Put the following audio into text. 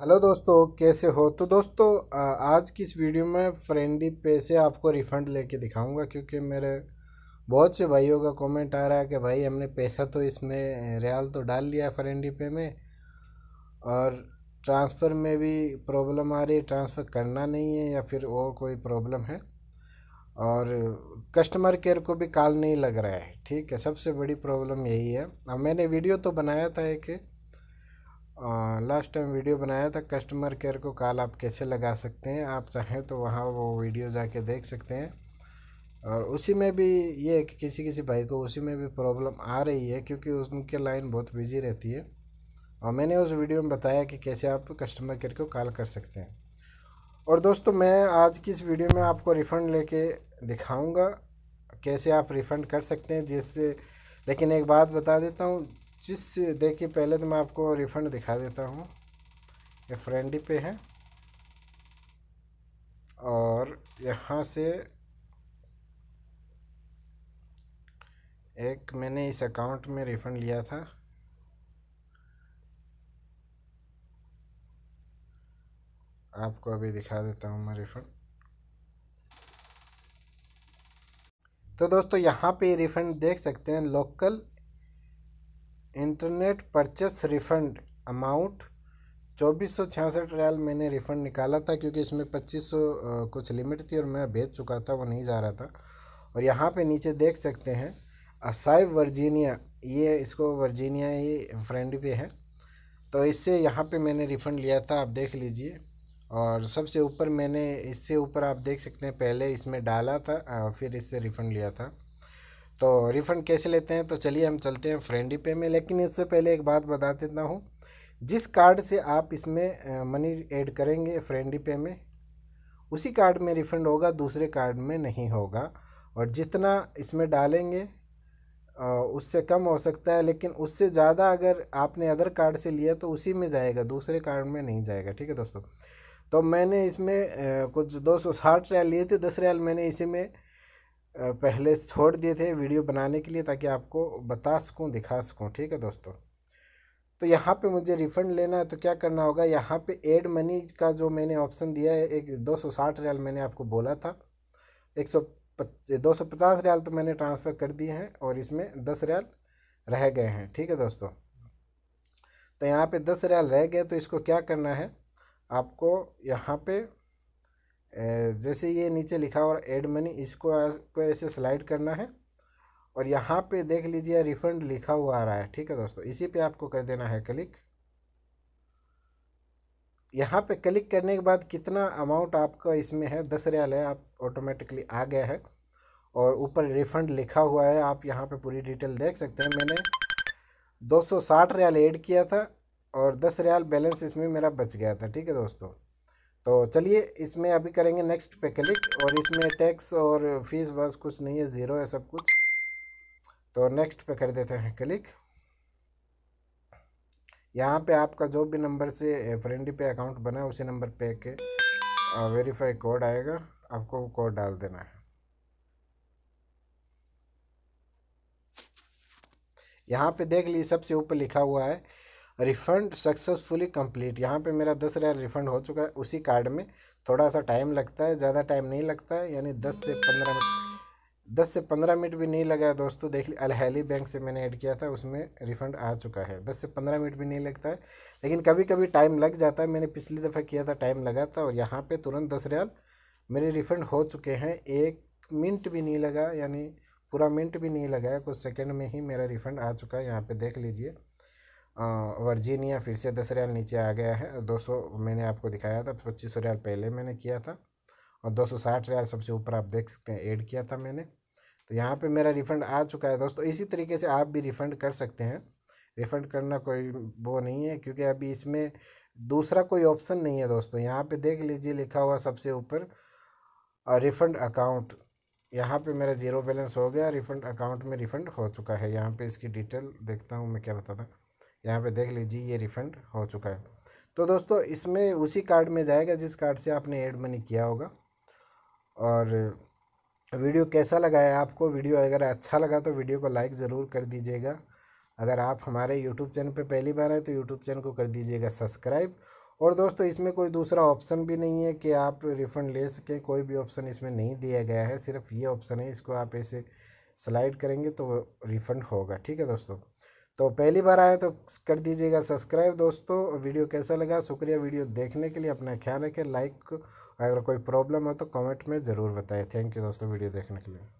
hello दोस्तों कैसे हो तो दोस्तों आज की इस वीडियो में फ्रेंडी पे से आपको रिफ़ंड लेके दिखाऊंगा क्योंकि मेरे बहुत से भाइयों का कमेंट आ रहा है कि भाई हमने पैसा तो इसमें रियाल तो डाल लिया फ्रेंडी पे में और ट्रांसफ़र में भी प्रॉब्लम आ रही है ट्रांसफ़र करना नहीं है या फिर और कोई प्रॉब्लम है और कस्टमर केयर को भी कॉल नहीं लग रहा है ठीक है सबसे बड़ी प्रॉब्लम यही है अब मैंने वीडियो तो बनाया था एक लास्ट टाइम वीडियो बनाया था कस्टमर केयर को कॉल आप कैसे लगा सकते हैं आप चाहें तो वहाँ वो वीडियो जाके देख सकते हैं और उसी में भी ये कि किसी किसी भाई को उसी में भी प्रॉब्लम आ रही है क्योंकि उसके लाइन बहुत बिजी रहती है और मैंने उस वीडियो में बताया कि कैसे आप कस्टमर केयर को कॉल कर सकते हैं और दोस्तों मैं आज की इस वीडियो में आपको रिफ़ंड लेके दिखाऊंगा कैसे आप रिफ़ंड कर सकते हैं जिससे लेकिन एक बात बता देता हूँ जिस देखिए पहले तो मैं आपको रिफ़ंड दिखा देता हूँ ये फ्रेंडी पे है और यहाँ से एक मैंने इस अकाउंट में रिफ़ंड लिया था आपको अभी दिखा देता हूँ मैं रिफ़ंड तो दोस्तों यहाँ पे रिफ़ंड देख सकते हैं local internet purchase refund amount चौबीस सौ छियासठ रियाल मैंने रिफ़ंड निकाला था क्योंकि इसमें पच्चीस सौ कुछ लिमिट थी और मैं भेज चुका था वो नहीं जा रहा था और यहाँ पे नीचे देख सकते हैं असाइव वर्जीनिया ये इसको वर्जीनिया ही फ्रेंड पे है तो इससे यहाँ पे मैंने रिफ़ंड लिया था आप देख लीजिए और सबसे ऊपर मैंने इससे ऊपर आप देख सकते हैं पहले इसमें डाला था फिर इससे रिफ़ंड लिया था तो रिफ़ंड कैसे लेते हैं तो चलिए हम चलते हैं फ्रेंडी पे में लेकिन इससे पहले एक बात बता देता हूँ जिस कार्ड से आप इसमें मनी ऐड करेंगे फ्रेंडी पे में उसी कार्ड में रिफ़ंड होगा दूसरे कार्ड में नहीं होगा और जितना इसमें डालेंगे उससे कम हो सकता है लेकिन उससे ज़्यादा अगर आपने अदर कार्ड से लिया तो उसी में जाएगा दूसरे कार्ड में नहीं जाएगा ठीक है दोस्तों तो मैंने इसमें कुछ दो सौ साठ रियाल लिए थे दस रियाल मैंने इसी में पहले छोड़ दिए थे वीडियो बनाने के लिए ताकि आपको बता सकूँ दिखा सकूँ ठीक है दोस्तों तो यहाँ पे मुझे रिफ़ंड लेना है तो क्या करना होगा यहाँ पे एड मनी का जो मैंने ऑप्शन दिया है एक दो सौ साठ रियाल मैंने आपको बोला था एक सौ दो सौ पचास रियाल तो मैंने ट्रांसफ़र कर दिए हैं और इसमें दस रियाल रह गए हैं ठीक है दोस्तों तो यहाँ पे दस रियाल रह गए तो इसको क्या करना है आपको यहाँ पर जैसे ये नीचे लिखा हुआ एड मनी इसको को ऐसे स्लाइड करना है और यहाँ पे देख लीजिए रिफंड लिखा हुआ आ रहा है ठीक है दोस्तों इसी पे आपको कर देना है क्लिक यहाँ पे क्लिक करने के बाद कितना अमाउंट आपका इसमें है दस रियाल है आप ऑटोमेटिकली आ गया है और ऊपर रिफंड लिखा हुआ है आप यहाँ पे पूरी डिटेल देख सकते हैं मैंने साठ रियाल ऐड किया था और दस रियाल बैलेंस इसमें मेरा बच गया था ठीक है दोस्तों तो चलिए इसमें अभी करेंगे नेक्स्ट पे क्लिक और इसमें टैक्स और फीस बस कुछ नहीं है ज़ीरो है सब कुछ तो नेक्स्ट पे कर देते हैं क्लिक यहाँ पे आपका जो भी नंबर से फ्रेंडी पे अकाउंट बना है उसी नंबर पे के वेरीफाई कोड आएगा आपको वो कोड डाल देना है यहाँ पे देख लीजिए सबसे ऊपर लिखा हुआ है रिफ़ंड सक्सेसफुली कंप्लीट यहाँ पे मेरा दस हज़ार रिफ़ंड हो चुका है उसी कार्ड में थोड़ा सा टाइम लगता है ज़्यादा टाइम नहीं लगता है यानी दस से पंद्रह मिनट दस से पंद्रह मिनट भी नहीं लगा है दोस्तों देख ली अलहैली बैंक से मैंने ऐड किया था उसमें रिफ़ंड आ चुका है दस से पंद्रह मिनट भी नहीं लगता है लेकिन कभी कभी टाइम लग जाता है मैंने पिछली दफ़ा किया था टाइम लगा था और यहाँ पर तुरंत दस रियाल मेरे रिफ़ंड हो चुके हैं एक मिनट भी नहीं लगा यानी पूरा मिनट भी नहीं लगाया कुछ सेकंड में ही मेरा रिफ़ंड आ चुका है यहाँ पे देख लीजिए वर्जीनिया फिर से दस रियाल नीचे आ गया है दो सौ मैंने आपको दिखाया था पच्चीस सौ रियाल पहले मैंने किया था और दो सौ साठ रियाल सबसे ऊपर आप देख सकते हैं ऐड किया था मैंने तो यहाँ पे मेरा रिफ़ंड आ चुका है दोस्तों इसी तरीके से आप भी रिफ़ंड कर सकते हैं रिफ़ंड करना कोई वो नहीं है क्योंकि अभी इसमें दूसरा कोई ऑप्शन नहीं है दोस्तों यहाँ पर देख लीजिए लिखा हुआ सबसे ऊपर रिफ़ंड अकाउंट यहाँ पे मेरा ज़ीरो बैलेंस हो गया रिफ़ंड अकाउंट में रिफ़ंड हो चुका है यहाँ पे इसकी डिटेल देखता हूँ मैं क्या बताता यहाँ पे देख लीजिए ये रिफंड हो चुका है तो दोस्तों इसमें उसी कार्ड में जाएगा जिस कार्ड से आपने एड मनी किया होगा और वीडियो कैसा लगा है आपको वीडियो अगर अच्छा लगा तो वीडियो को लाइक ज़रूर कर दीजिएगा अगर आप हमारे यूट्यूब चैनल पर पहली बार आए तो यूट्यूब चैनल को कर दीजिएगा सब्सक्राइब और दोस्तों इसमें कोई दूसरा ऑप्शन भी नहीं है कि आप रिफ़ंड ले सकें कोई भी ऑप्शन इसमें नहीं दिया गया है सिर्फ ये ऑप्शन है इसको आप ऐसे स्लाइड करेंगे तो रिफ़ंड होगा ठीक है दोस्तों तो पहली बार आए तो कर दीजिएगा सब्सक्राइब दोस्तों वीडियो कैसा लगा शुक्रिया वीडियो देखने के लिए अपना ख्याल रखें लाइक अगर कोई प्रॉब्लम हो तो कमेंट में ज़रूर बताएं थैंक यू दोस्तों वीडियो देखने के लिए